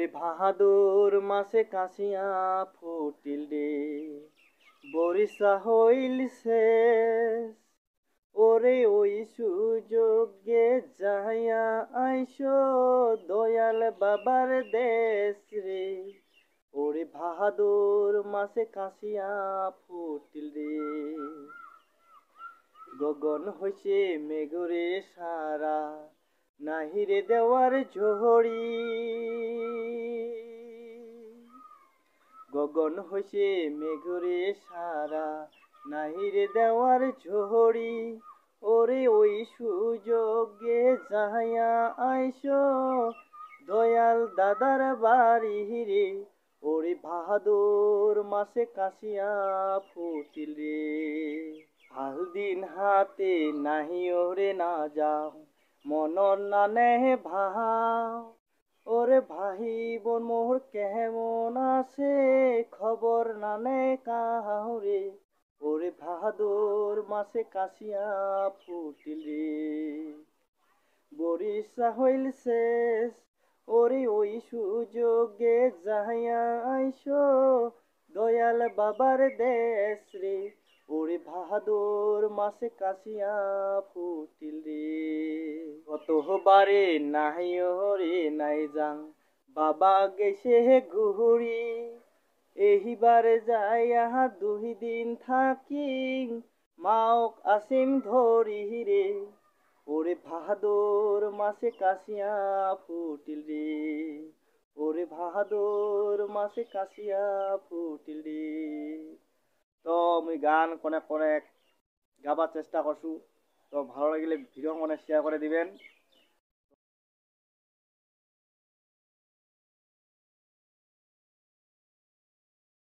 ওরে ভাহাদুর মাসে কাশিয়া ফুটিল রে বরিশা হইল শেষ ওরে ওই সুযোগে যাইয়া আইস দয়াল বাবার দেশ রে ওরে ভাহাদুর মাসে কাশিয়া ফুটিল রে গগন হয়েছে মেঘরে সারা নাহিরে দেওয়ার ঝড়ি গগন হইছে মেঘরে সারা নাহিরে দেওয়ার ঝড়ি ওরে ওই সুযোগে যাহা আইস দয়াল দাদার বাড়ি রে ওরে বাহাদুর মাসে কাশিয়া ফুটিল রে হালদিন হাতে নাহি ওরে না যাও মনৰ নানে ভাহা ওরে ভাই বোন মোর কেমন আছে খবর নানে কাহরে ওরে ভাদর মাসে কাশিয়া ফুটিলে বরিষা হইল শেষ ওরে ওই সুযোগে যাহিয়া আইস দয়াল বাবার দেশ রে ওরে ভাদর মাসে কাশিয়া ফুটিল তোহবারে নাহি ওরে নাই যাং বাবা গেছে ঘুরি এহিবারে আহা দুই দিন থাকি মাওক আসিম ধরি রে ওরে ভাদর মাসে কাশিয়া ফুটিল রে ওরে ভাদর মাসে কাশিয়া ফুটিল রে তো আমি গান কোনে কোনে গাবার চেষ্টা করছু তো ভালো লাগলে ভিডিও মনে শেয়ার করে দিবেন